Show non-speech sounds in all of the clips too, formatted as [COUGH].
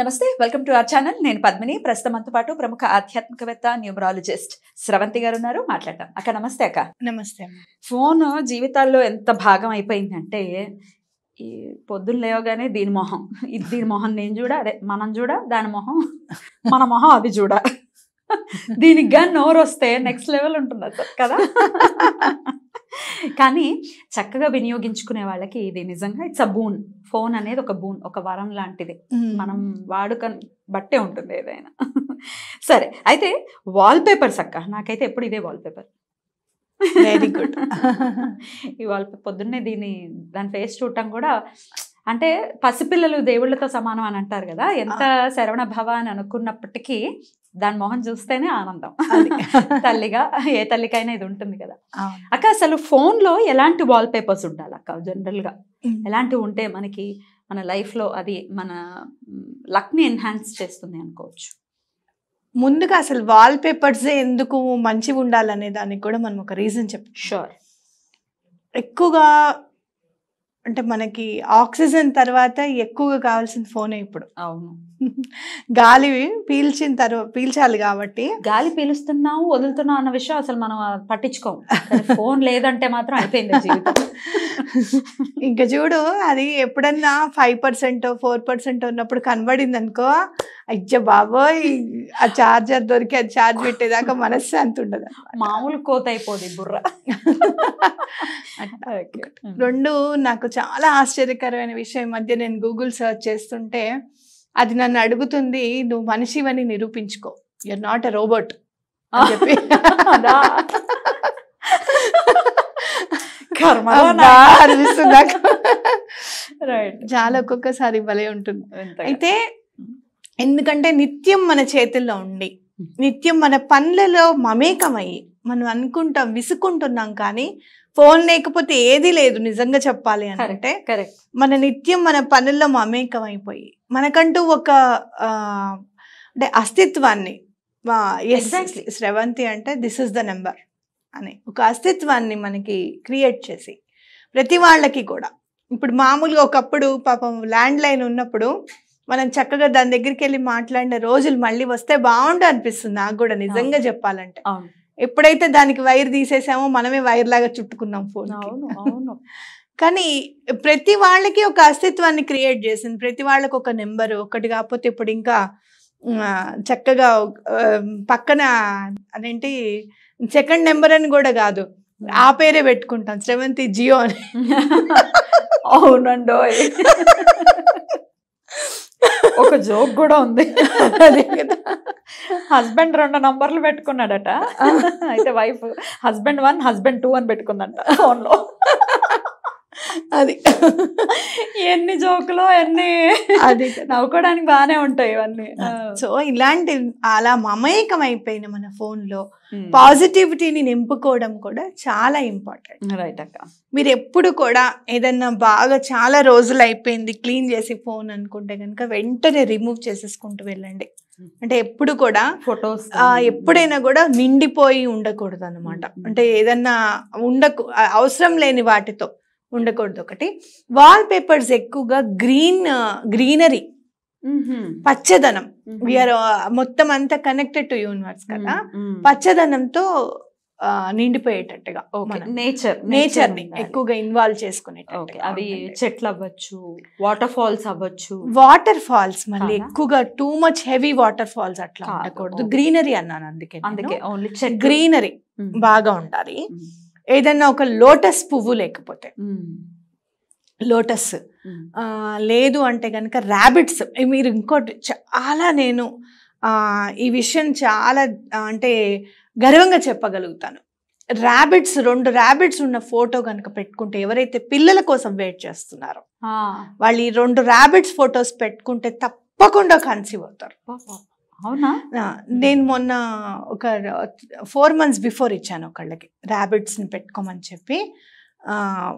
నమస్తే welcome to our channel నేను పద్మిని ప్రస్తుతం అంత పాటు ప్రముఖ ఆధ్యాత్మికవేత్త న్యూమరాలజిస్ట్ స్రవంతి గారు ఉన్నారు మాట్లాడతాం అక్క నమస్తే అక్క నమస్తే ఫోన్ జీవితాల్లో ఎంత భాగం అయిపోయిందంటే ఈ పొద్దున్న లేవగానే దీని మొహం ఇది దీని మొహం నేను చూడ అదే మనం చూడ దాని మొహం మన మొహం అది చూడ దీనికి గా నోరు వస్తే నెక్స్ట్ లెవెల్ ఉంటుంది కదా కానీ చక్కగా వినియోగించుకునే వాళ్ళకి ఇది నిజంగా ఇట్స్ అ బూన్ ఫోన్ అనేది ఒక బూన్ ఒక వరం లాంటిది మనం వాడుక బట్టే ఉంటుంది ఏదైనా సరే అయితే వాల్ పేపర్స్ అక్క నాకైతే ఎప్పుడు ఇదే wallpaper very good paper పొద్దున్నే దీన్ని దాని ఫేస్ చూడటం కూడా అంటే పసిపిల్లలు దేవుళ్ళతో సమానం అని అంటారు కదా ఎంత శరవణ భవ అని అనుకున్నప్పటికీ దాని మొహం చూస్తేనే ఆనందం [LAUGHS] తల్లిగా ఏ తల్లికైనా ఇది ఉంటుంది కదా అక్క అసలు ఫోన్ లో ఎలాంటి వాల్ పేపర్స్ ఉండాలి అక్క జనరల్ గా ఎలాంటి ఉంటే మనకి మన లైఫ్ లో అది మన లక్ ని ఎన్హాన్స్ చేస్తుంది అనుకోవచ్చు ముందుగా అసలు వాల్ పేపర్స్ ఎందుకు మంచిగా ఉండాలనే దానికి కూడా మనం ఒక రీజన్ చెప్ షూర్ ఎక్కువగా అంటే మనకి ఆక్సిజన్ తర్వాత ఎక్కువగా కావాల్సిన ఫోనే ఇప్పుడు అవును గాలి పీల్చిన తర్వాత పీల్చాలి కాబట్టి గాలి పీలుస్తున్నావు వదులుతున్నావు అన్న విషయం అసలు మనం పట్టించుకోం ఫోన్ లేదంటే మాత్రం అయిపోయింది [LAUGHS] ఇంకా చూడు అది ఎప్పుడన్నా ఫైవ్ పర్సెంట్ ఫోర్ పర్సెంట్ ఉన్నప్పుడు కనబడింది అనుకో అయ్య బాబోయ్ ఆ చార్జర్ దొరికి అది చార్జ్ పెట్టేదాకా మనశ్శాంతి ఉండదు మామూలు కోత అయిపోదు బుర్ర [LAUGHS] రెండు నాకు చాలా ఆశ్చర్యకరమైన విషయం మధ్య నేను గూగుల్ సర్చ్ చేస్తుంటే అది నన్ను అడుగుతుంది నువ్వు మనిషివని నిరూపించుకో యూర్ నాట్ ఎ రోబోట్ అని చెప్పి రైట్ చాలా ఒక్కొక్కసారి భలే ఉంటుంది అయితే hmm. ఎందుకంటే నిత్యం మన చేతుల్లో ఉండి hmm. నిత్యం మన పనులలో మమేకమయ్యి మనం అనుకుంటాం విసుకుంటున్నాం కానీ ఫోన్ లేకపోతే ఏది లేదు నిజంగా చెప్పాలి అంటే మన నిత్యం మన పనుల్లో మమేకం అయిపోయి మనకంటూ ఒక అంటే అస్తిత్వాన్ని ఎగ్జాక్ట్లీ శ్రవంతి అంటే దిస్ ఇస్ ద నెంబర్ అని ఒక అస్తిత్వాన్ని మనకి క్రియేట్ చేసి ప్రతి వాళ్ళకి కూడా ఇప్పుడు మామూలుగా ఒకప్పుడు పాపం ల్యాండ్ లైన్ ఉన్నప్పుడు మనం చక్కగా దాని దగ్గరికి వెళ్ళి మాట్లాడిన రోజులు మళ్ళీ వస్తే బాగుండు అనిపిస్తుంది నాకు కూడా నిజంగా చెప్పాలంటే ఎప్పుడైతే దానికి వైర్ తీసేసామో మనమే వైర్ లాగా చుట్టుకున్నాం ఫోన్ [LAUGHS] కానీ ప్రతి వాళ్ళకి ఒక అస్తిత్వాన్ని క్రియేట్ చేసింది ప్రతి వాళ్ళకి ఒక నెంబర్ ఒకటి కాకపోతే ఇప్పుడు ఇంకా చక్కగా పక్కన అదేంటి సెకండ్ నెంబర్ అని కూడా కాదు ఆ పేరే పెట్టుకుంటాం శ్రవంతి జియో అని [LAUGHS] అవునండో ఒక జోక్ కూడా ఉంది హస్బెండ్ రెండు నంబర్లు పెట్టుకున్నాడట అయితే wife husband one husband two అని పెట్టుకుందంట ఫోన్లో అది ఎన్ని జోకులు ఎన్ని అది నవ్వుకోవడానికి బాగానే ఉంటాయి ఇవన్నీ సో ఇలాంటి అలా మమేకం అయిపోయిన మన ఫోన్లో పాజిటివిటీని నింపుకోవడం కూడా చాలా ఇంపార్టెంట్ రైట్ అక్క మీరు ఎప్పుడు కూడా ఏదన్నా బాగా చాలా రోజులు అయిపోయింది క్లీన్ చేసి ఫోన్ అనుకుంటే కనుక వెంటనే రిమూవ్ చేసేసుకుంటూ వెళ్ళండి అంటే ఎప్పుడు కూడా ఫొటోస్ ఎప్పుడైనా కూడా నిండిపోయి ఉండకూడదు అనమాట అంటే ఏదన్నా ఉండకు అవసరం లేని వాటితో ఉండకూడదు ఒకటి వాల్ పేపర్స్ ఎక్కువగా గ్రీన్ uh, గ్రీనరీ పచ్చదనం విఆర్ uh, మొత్తం అంతా కనెక్టెడ్ టు యూనివర్స్ కదా పచ్చదనంతో నిండిపోయేటట్టుగా నేచర్ నేచర్ ని ఎక్కువగా ఇన్వాల్వ్ చేసుకునేటట్టు అవి చెట్లు అవ్వచ్చు వాటర్ ఫాల్స్ అవ్వచ్చు వాటర్ ఫాల్స్ మళ్ళీ ఎక్కువగా too much heavy waterfalls అట్లా ఉండకూడదు గ్రీనరీ అన్నాను అందుకే అందుకే ఓన్లీ గ్రీనరీ బాగా ఉండాలి ఏదన్నా ఒక లోటస్ పువ్వు లేకపోతే లోటస్ లేదు అంటే కనుక ర్యాబిట్స్ మీరు ఇంకోటి చాలా నేను ఈ విషయం చాలా అంటే గర్వంగా చెప్పగలుగుతాను ర్యాబిట్స్ రెండు ర్యాబిట్స్ ఉన్న ఫోటో కనుక పెట్టుకుంటే ఎవరైతే పిల్లల కోసం వెయిట్ చేస్తున్నారో వాళ్ళు ఈ రెండు ర్యాబిట్స్ ఫొటోస్ పెట్టుకుంటే తప్పకుండా కన్సీవ్ అవుతారు అవునా నేను మొన్న ఒక ఫోర్ మంత్స్ బిఫోర్ ఇచ్చాను ఒకళ్ళకి ర్యాబిట్స్ని పెట్టుకోమని చెప్పి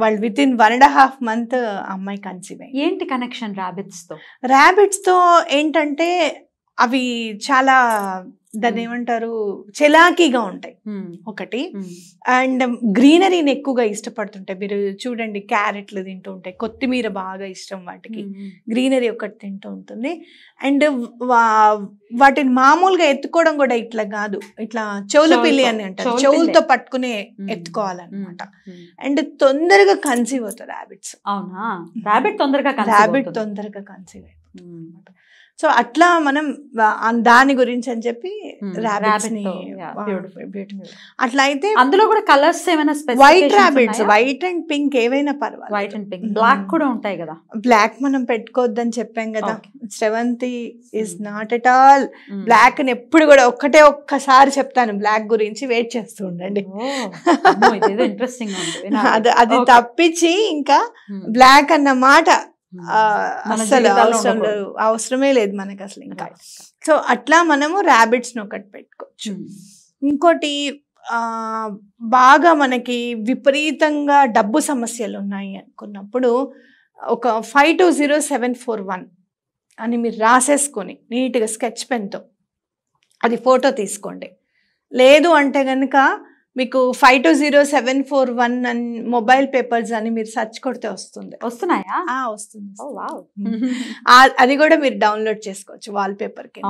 వాళ్ళు within one and half month అమ్మాయి కన్సీవ్ అయ్యి ఏంటి కనెక్షన్ ర్యాబిట్స్తో ర్యాబిట్స్తో ఏంటంటే అవి చాలా దాన్ని hmm. ఏమంటారు చెలాకీగా ఉంటాయి hmm. ఒకటి hmm. అండ్ గ్రీనరీని ఎక్కువగా ఇష్టపడుతుంటాయి మీరు చూడండి క్యారెట్లు తింటూ ఉంటాయి కొత్తిమీర బాగా ఇష్టం వాటికి గ్రీనరీ ఒకటి తింటూ ఉంటుంది అండ్ వాటిని మామూలుగా ఎత్తుకోవడం కూడా ఇట్లా కాదు ఇట్లా చెవులు పిల్లి అని అంటారు చెవులతో పట్టుకునే ఎత్తుకోవాలన్నమాట అండ్ తొందరగా కన్సీవ్ అవుతుంది హ్యాబిట్స్ అవునా హ్యాబిట్ తొందరగా హ్యాబిట్ తొందరగా కన్సీవ్ అవుతుంది సో అట్లా మనం దాని గురించి అని చెప్పి అట్లా అయితే అందులో కూడా కలర్స్ ఏమైనా white rabbits white and pink ఏవైనా పర్వాలేదు వైట్ అండ్ పింక్ బ్లాక్ కూడా ఉంటాయి కదా బ్లాక్ మనం పెట్టుకోవద్దని చెప్పాం కదా Shravanthi is not at all black అని ఎప్పుడు కూడా ఒక్కటే ఒక్కసారి చెప్తాను బ్లాక్ గురించి వెయిట్ చేస్తూ ఉండండి [LAUGHS] అది తప్పించి ఇంకా బ్లాక్ hmm. అన్న మాట అసలు అవసరం అవసరమే లేదు మనకి అసలు ఇంకా సో అట్లా మనము ను ఒకటి పెట్టుకోవచ్చు ఇంకోటి బాగా మనకి విపరీతంగా డబ్బు సమస్యలు ఉన్నాయి అనుకున్నప్పుడు ఒక five two zero seven four one అని మీరు రాసేసుకొని నీట్గా స్కెచ్ పెన్తో అది ఫోటో తీసుకోండి లేదు అంటే కనుక మీకు five two zero seven four one అని మొబైల్ పేపర్స్ అని మీరు సెర్చ్ కొడితే వస్తుంది వస్తున్నాయా వస్తుంది [LAUGHS] అది కూడా మీరు డౌన్లోడ్ చేసుకోవచ్చు వాల్ పేపర్ కి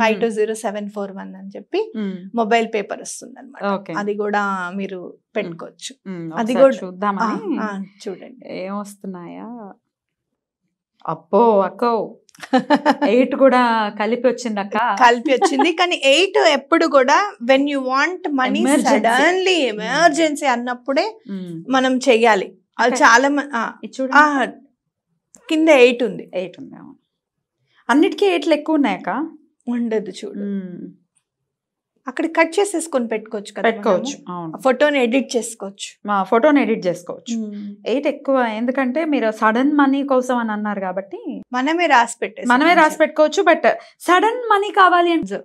five two zero seven four one అని చెప్పి మొబైల్ పేపర్ వస్తుంది అనమాట అది కూడా మీరు పెట్టుకోవచ్చు అది కూడా చూద్దామా చూడండి ఏమొస్తున్నాయా అప్పో అక్కో ఎయిట్ కూడా కలిపి వచ్చింది అక్క కలిపి వచ్చింది కానీ ఎయిట్ ఎప్పుడు కూడా when you want money suddenly emergency అన్నప్పుడే hmm. మనం చెయ్యాలి అది చాలా కింద ఎయిట్ ఉంది ఎయిట్ ఉంది అన్నిటికీ ఎయిట్లు ఎక్కువ ఉన్నాయక ఉండదు చూడు hmm. అక్కడ కట్ చేసేసుకొని పెట్టుకోవచ్చు కదా పెట్టుకోవచ్చు ఫోటోని ఎడిట్ చేసుకోవచ్చు ఫోటోని ఎడిట్ చేసుకోవచ్చు hmm. ఎయిట్ ఎక్కువ ఎందుకంటే మీరు సడన్ మనీ కోసం అని అన్నారు కాబట్టి మనమే రాసి పెట్టే మనమే రాసి పెట్టుకోవచ్చు బట్ సడన్ మనీ కావాలి అంటే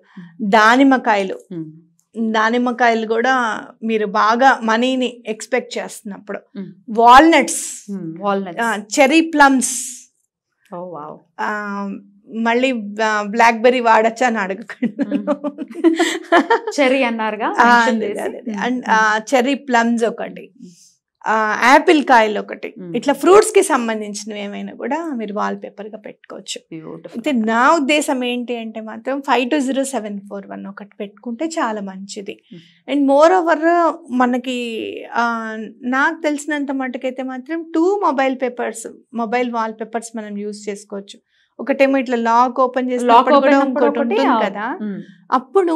దానిమ్మకాయలు hmm. దానిమ్మకాయలు కూడా మీరు బాగా మనీని ఎక్స్పెక్ట్ చేస్తున్నప్పుడు వాల్నట్స్ వాల్నట్ చెరీ ప్లమ్స్ మళ్ళీ బెర్రీ వాడచ్చా అని అడగకండి చెర్రీ అన్నారు చెర్రీ ప్లమ్స్ ఒకటి hmm. యాపిల్ కాయలు ఒకటి ఇట్లా ఫ్రూట్స్ కి సంబంధించినవి ఏమైనా కూడా మీరు వాల్ పేపర్ గా పెట్టుకోవచ్చు అయితే నా ఉద్దేశం ఏంటి అంటే మాత్రం five two zero seven four one ఒకటి పెట్టుకుంటే చాలా మంచిది అండ్ మోర్ ఓవర్ మనకి నాకు తెలిసినంత మటుకైతే మాత్రం two mobile papers mobile wallpapers మనం యూస్ చేసుకోవచ్చు ఒకటేమో ఇట్లా లాక్ ఓపెన్ చేసి కదా అప్పుడు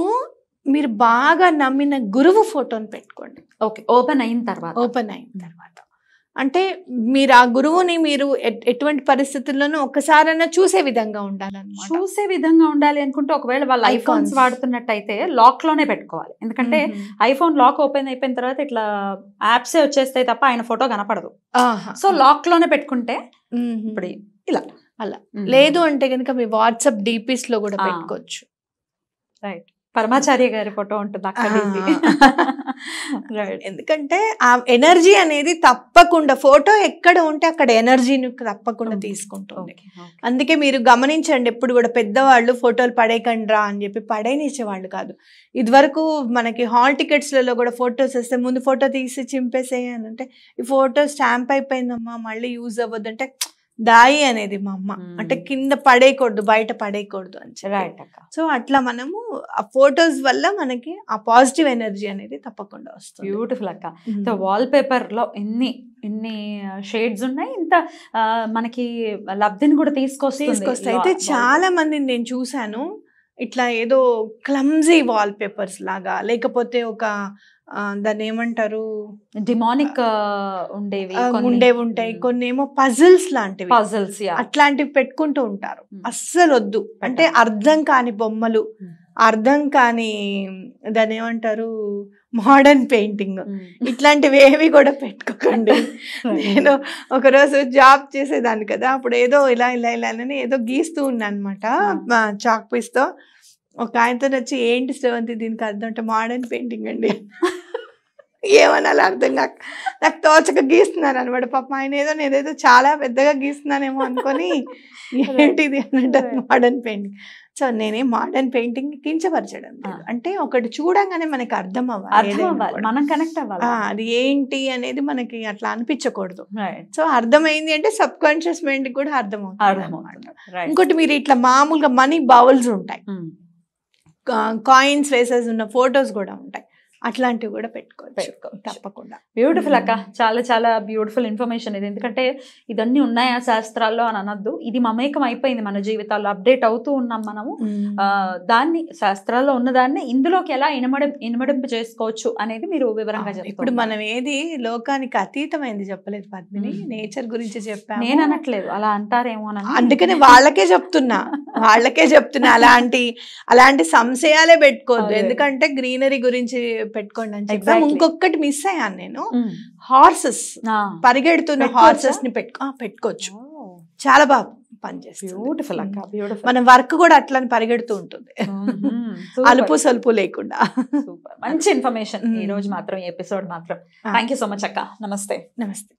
మీరు బాగా నమ్మిన గురువు ఫోటోని పెట్టుకోండి ఓకే ఓపెన్ అయిన తర్వాత ఓపెన్ అయిన తర్వాత అంటే మీరు ఆ గురువుని మీరు ఎటువంటి పరిస్థితుల్లోనూ ఒక్కసారైనా చూసే విధంగా ఉండాలని చూసే విధంగా ఉండాలి అనుకుంటే ఒకవేళ వాళ్ళు ఐఫోన్స్ వాడుతున్నట్టయితే లాక్ లోనే పెట్టుకోవాలి ఎందుకంటే ఐఫోన్ లాక్ ఓపెన్ అయిపోయిన తర్వాత ఇట్లా యాప్సే వచ్చేస్తాయి తప్ప ఆయన ఫోటో కనపడదు సో లాక్ లోనే పెట్టుకుంటే ఇప్పుడు ఇలా అలా లేదు అంటే కనుక మీ వాట్సాప్ డిపిస్ లో కూడా పెట్టుకోవచ్చు రైట్ పరమాచార్య గారి ఫోటో ఉంటుంది అక్కడ ఎందుకంటే ఆ ఎనర్జీ అనేది తప్పకుండా ఫోటో ఎక్కడ ఉంటే అక్కడ ఎనర్జీని తప్పకుండా తీసుకుంటుంది అందుకే మీరు గమనించండి ఎప్పుడు కూడా పెద్దవాళ్ళు ఫోటోలు పడేయకండి రా అని చెప్పి పడేనిచ్చేవాళ్ళు కాదు ఇదివరకు మనకి హాల్ టికెట్స్లలో కూడా ఫొటోస్ వస్తే ముందు ఫోటో తీసి అంటే ఈ ఫోటో స్టాంప్ అయిపోయిందమ్మా మళ్ళీ యూజ్ అవ్వద్దు అంటే దాయి అనేది మా అమ్మ అంటే కింద పడేయకూడదు బయట పడేయకూడదు అని చెప్పి సో అట్లా మనము ఆ ఫోటోస్ వల్ల మనకి ఆ పాజిటివ్ ఎనర్జీ అనేది తప్పకుండా వస్తుంది బ్యూటిఫుల్ అక్క సో వాల్ పేపర్ లో ఎన్ని ఎన్ని షేడ్స్ ఉన్నాయి ఇంత మనకి లబ్ధిని కూడా తీసుకొస్తే అయితే చాలా మందిని నేను చూశాను ఇట్లా ఏదో క్లమ్జీ వాల్ పేపర్స్ లాగా లేకపోతే ఒక దాన్ని ఏమంటారు డిమానిక్ ఉండేవి ఉండేవి ఉంటాయి కొన్ని ఏమో పజిల్స్ లాంటివి పజిల్స్ అట్లాంటివి పెట్టుకుంటూ ఉంటారు hmm. అస్సలు వద్దు అంటే అర్థం కాని బొమ్మలు hmm. అర్థం కాని దాని ఏమంటారు మోడర్న్ పెయింటింగ్ ఇట్లాంటివి ఏవి కూడా పెట్టుకోకండి నేను [LAUGHS] ఒకరోజు జాబ్ చేసేదాన్ని కదా అప్పుడు ఏదో ఇలా ఇలా ఇలా అని ఏదో గీస్తూ ఉన్నా అనమాట చాక్ పీస్తో ఒక ఆయనతో వచ్చి ఏంటి శ్రవంతి దీనికి అర్థం అంటే మోడర్న్ పెయింటింగ్ అండి [LAUGHS] అలా అర్థం కాక నాకు తోచక గీస్తున్నాను అనమాట పాప ఆయన ఏదో నేనేదో చాలా పెద్దగా గీస్తున్నానేమో అనుకొని [LAUGHS] ఏంటిది అన్నట్టు మోడర్న్ పెయింటింగ్ సో నేనే మోడర్న్ పెయింటింగ్ కించపరచడం అంటే ఒకటి చూడంగానే మనకి అర్థం అవ్వాలి మనం కనెక్ట్ అవ్వాలి అది ఏంటి అనేది మనకి అట్లా అనిపించకూడదు సో అర్థమైంది అంటే సబ్ కాన్షియస్ మైండ్ కూడా అర్థం అవుతుంది ఇంకోటి మీరు ఇట్లా మామూలుగా మనీ బౌల్స్ ఉంటాయి hmm. కాయిన్స్ వేసేసి ఉన్న ఫొటోస్ కూడా ఉంటాయి అట్లాంటివి కూడా పెట్టుకోవచ్చు తప్పకుండా బ్యూటిఫుల్ అక్క చాలా చాలా బ్యూటిఫుల్ ఇన్ఫర్మేషన్ ఇది ఎందుకంటే ఇదన్నీ ఉన్నాయా శాస్త్రాల్లో అని అనొద్దు ఇది మమేకం అయిపోయింది మన జీవితాల్లో అప్డేట్ అవుతూ ఉన్నాం మనము దాన్ని శాస్త్రాల్లో ఉన్నదాన్ని ఇందులోకి ఎలా ఇనమడి ఇనమడింపు చేసుకోవచ్చు అనేది మీరు వివరంగా చెప్పారు ఇప్పుడు మనం ఏది లోకానికి అతీతమైంది చెప్పలేదు పద్మిని నేచర్ గురించి చెప్పాను నేను అనట్లేదు అలా అంటారేమో అందుకని వాళ్ళకే చెప్తున్నా [LAUGHS] వాళ్ళకే చెప్తున్నా అలాంటి అలాంటి సంశయాలే పెట్టుకోవద్దు ఎందుకంటే గ్రీనరీ గురించి పెట్టుకోండి అని చెప్పాము ఇంకొకటి మిస్ అయ్యాను నేను హార్సెస్ పరిగెడుతున్న హార్సెస్ ని పెట్టుకో పెట్టుకోవచ్చు చాలా బాగా పనిచేస్తుంది బ్యూటిఫుల్ అక్క బ్యూటిఫుల్ మన వర్క్ కూడా అట్లా పరిగెడుతూ ఉంటుంది అలుపు సలుపు లేకుండా మంచి ఇన్ఫర్మేషన్ ఈ రోజు మాత్రం ఎపిసోడ్ మాత్రం థ్యాంక్ సో మచ్ అక్క నమస్తే నమస్తే